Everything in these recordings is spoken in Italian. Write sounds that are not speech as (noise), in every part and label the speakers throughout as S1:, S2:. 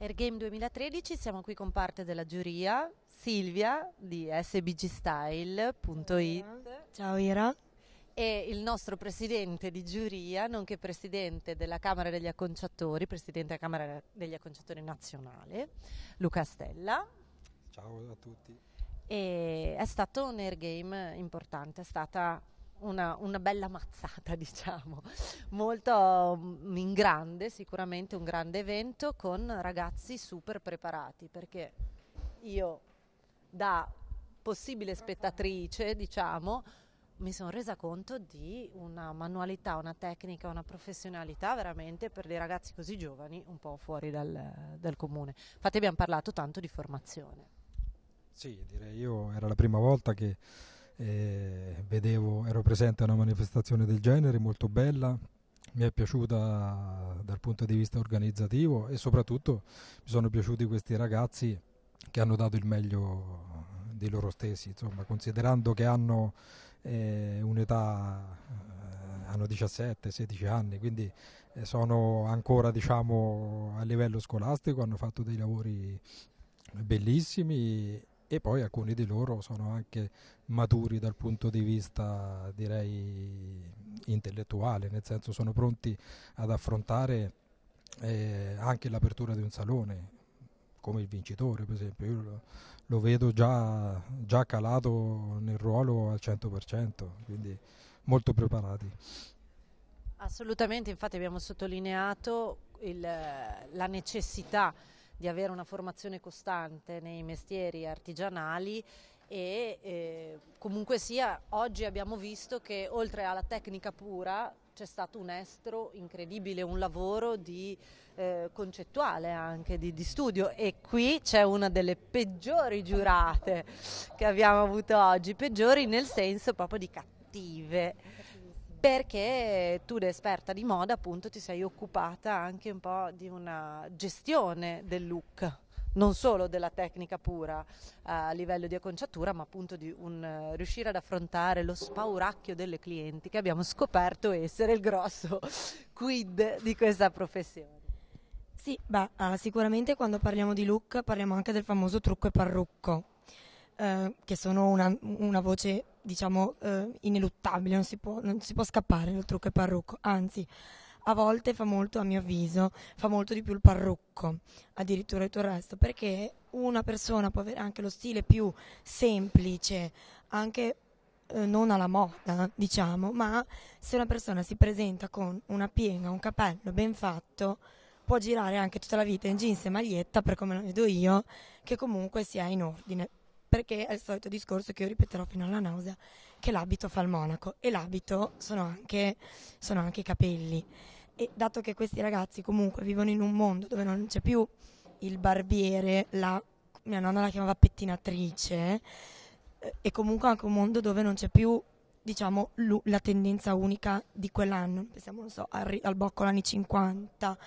S1: Airgame 2013, siamo qui con parte della giuria, Silvia di sbgstyle.it. Ciao Ira. E il nostro presidente di giuria, nonché presidente della Camera degli Acconciatori, presidente della Camera degli Acconciatori nazionale, Luca Stella.
S2: Ciao a tutti.
S1: E è stato un airgame importante, è stata una, una, bella mazzata, (laughs) diciamo, molto mm, in grande, sicuramente un grande evento con ragazzi super preparati, perché io da possibile spettatrice, diciamo, mi sono resa conto di una manualità, una tecnica, una professionalità veramente per dei ragazzi così giovani un po' fuori dal, dal comune. Infatti abbiamo parlato tanto di formazione.
S2: Sì, direi io era la prima volta che eh, vedevo, ero presente a una manifestazione del genere molto bella, mi è piaciuta dal punto di vista organizzativo e soprattutto mi sono piaciuti questi ragazzi che hanno dato il meglio di loro stessi, insomma, considerando che hanno eh, un'età, eh, hanno 17-16 anni, quindi eh, sono ancora diciamo, a livello scolastico, hanno fatto dei lavori bellissimi e poi alcuni di loro sono anche maturi dal punto di vista direi intellettuale, nel senso sono pronti ad affrontare eh, anche l'apertura di un salone come il vincitore per esempio, io lo, lo vedo già, già, calato nel ruolo al 100%, quindi molto preparati.
S1: Assolutamente, infatti abbiamo sottolineato il, la necessità di avere una formazione costante nei mestieri artigianali e eh, comunque sia oggi abbiamo visto che oltre alla tecnica pura c'è stato un estro incredibile, un lavoro di, eh, concettuale anche, di, di, studio e qui c'è una delle peggiori giurate che abbiamo avuto oggi, peggiori nel senso proprio di cattive perché tu da esperta di moda appunto ti sei occupata anche un po' di una gestione del look non solo della tecnica pura eh, a livello di acconciatura, ma appunto di un, uh, riuscire ad affrontare lo spauracchio delle clienti che abbiamo scoperto essere il grosso (laughs) quid di questa professione.
S3: Sì, beh, uh, sicuramente quando parliamo di look parliamo anche del famoso trucco e parrucco, eh, che sono una, una voce diciamo eh, ineluttabile, non si, può, non si può scappare dal trucco e parrucco, anzi a volte fa molto, a mio avviso, fa molto di più il parrucco, addirittura il tuo resto, perché una persona può avere anche lo stile più semplice, anche eh, non alla moda, diciamo, ma se una persona si presenta con una piega, un capello ben fatto, può girare anche tutta la vita in jeans e maglietta, per come lo vedo io, che comunque sia in ordine perché è il solito discorso che io ripeterò fino alla nausea, che l'abito fa il monaco e l'abito sono anche, sono anche i capelli. E dato che questi ragazzi comunque vivono in un mondo dove non c'è più il barbiere, la, mia nonna la chiamava pettinatrice, eh, e comunque anche un mondo dove non c'è più diciamo l- la tendenza unica di quell'anno, pensiamo non so, al, ri- al bocco anni 50,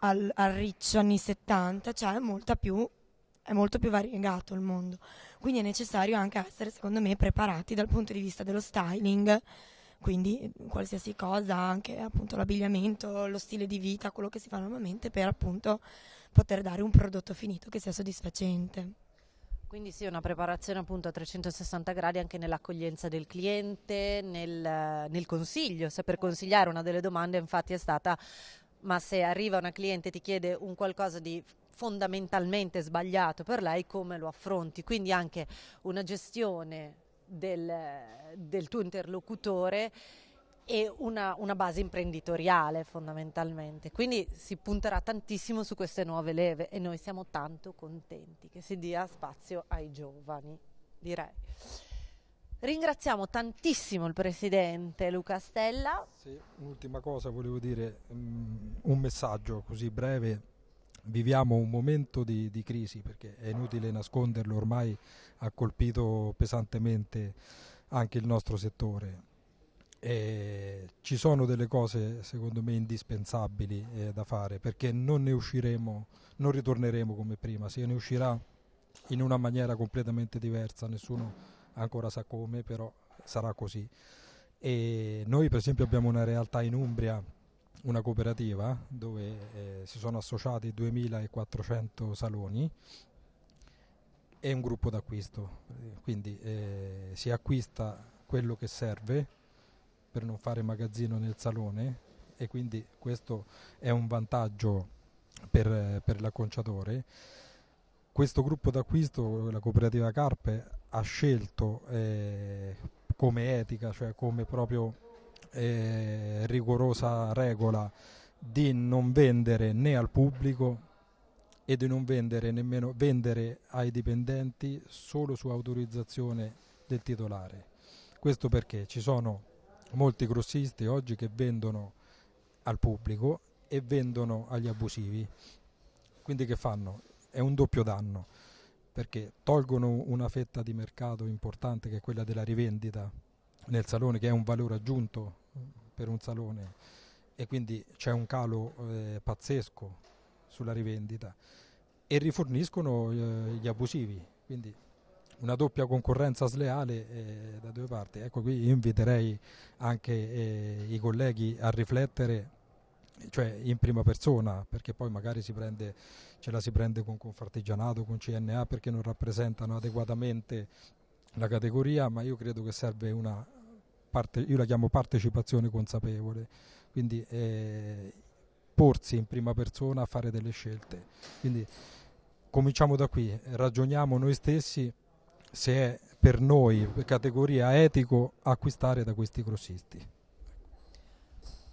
S3: al, al riccio anni 70, c'è cioè molta più è molto più variegato il mondo, quindi è necessario anche essere, secondo me, preparati dal punto di vista dello styling, quindi qualsiasi cosa, anche appunto l'abbigliamento, lo stile di vita, quello che si fa normalmente per appunto poter dare un prodotto finito che sia soddisfacente.
S1: Quindi sì, una preparazione appunto a 360 gradi anche nell'accoglienza del cliente, nel, nel consiglio. Se per consigliare una delle domande infatti è stata ma se arriva una cliente e ti chiede un qualcosa di fondamentalmente sbagliato per lei come lo affronti, quindi anche una gestione del, del tuo interlocutore e una, una, base imprenditoriale fondamentalmente. Quindi si punterà tantissimo su queste nuove leve e noi siamo tanto contenti che si dia spazio ai giovani, direi. Ringraziamo tantissimo il presidente Luca Stella.
S2: Sì, un'ultima cosa volevo dire, mm, un messaggio così breve viviamo un momento di, di, crisi perché è inutile nasconderlo, ormai ha colpito pesantemente anche il nostro settore. E ci sono delle cose secondo me indispensabili eh, da fare perché non ne usciremo, non ritorneremo come prima, se ne uscirà in una maniera completamente diversa, nessuno ancora sa come, però sarà così. E noi per esempio abbiamo una realtà in Umbria una cooperativa dove eh, si sono associati 2400 saloni e un gruppo d'acquisto, quindi eh, si acquista quello che serve per non fare magazzino nel salone e quindi questo è un vantaggio per, per l'acconciatore. Questo gruppo d'acquisto, la cooperativa Carpe, ha scelto eh, come etica, cioè come proprio eh, rigorosa regola di non vendere né al pubblico e di non vendere nemmeno vendere ai dipendenti solo su autorizzazione del titolare. Questo perché ci sono molti grossisti oggi che vendono al pubblico e vendono agli abusivi. Quindi che fanno? È un doppio danno perché tolgono una fetta di mercato importante che è quella della rivendita nel salone che è un valore aggiunto per un salone e quindi c'è un calo eh, pazzesco sulla rivendita e riforniscono eh, gli abusivi, quindi una doppia concorrenza sleale eh, da due parti. Ecco qui inviterei anche eh, i colleghi a riflettere cioè in prima persona, perché poi magari si prende, ce la si prende con Confartigianato, con CNA perché non rappresentano adeguatamente la categoria, ma io credo che serve una parte, io la chiamo partecipazione consapevole, quindi eh, porsi in prima persona a fare delle scelte. Quindi cominciamo da qui, ragioniamo noi stessi se è per noi per categoria etico acquistare da questi grossisti.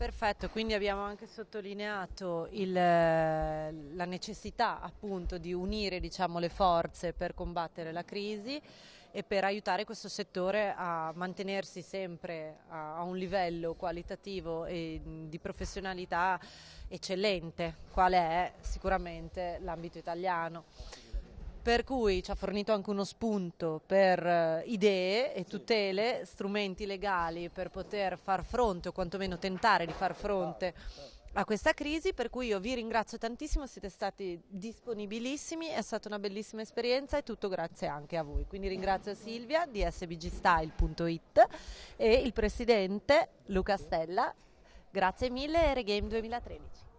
S1: Perfetto, quindi abbiamo anche sottolineato il, la necessità appunto di unire diciamo, le forze per combattere la crisi e per aiutare questo settore a mantenersi sempre a, a un livello qualitativo e di professionalità eccellente, quale è sicuramente l'ambito italiano per cui ci ha fornito anche uno spunto per eh, idee e tutele, strumenti legali per poter far fronte o quantomeno tentare di far fronte certo, certo. a questa crisi, per cui io vi ringrazio tantissimo, siete stati disponibilissimi, è stata una bellissima esperienza e tutto grazie anche a voi. Quindi ringrazio Silvia di sbgstyle.it e il presidente Luca Stella. Grazie mille e Regame 2013.